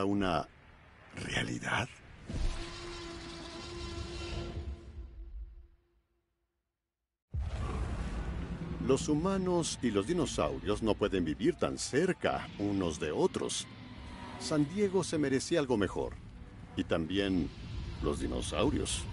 una realidad? Los humanos y los dinosaurios no pueden vivir tan cerca unos de otros. San Diego se merecía algo mejor. Y también los dinosaurios.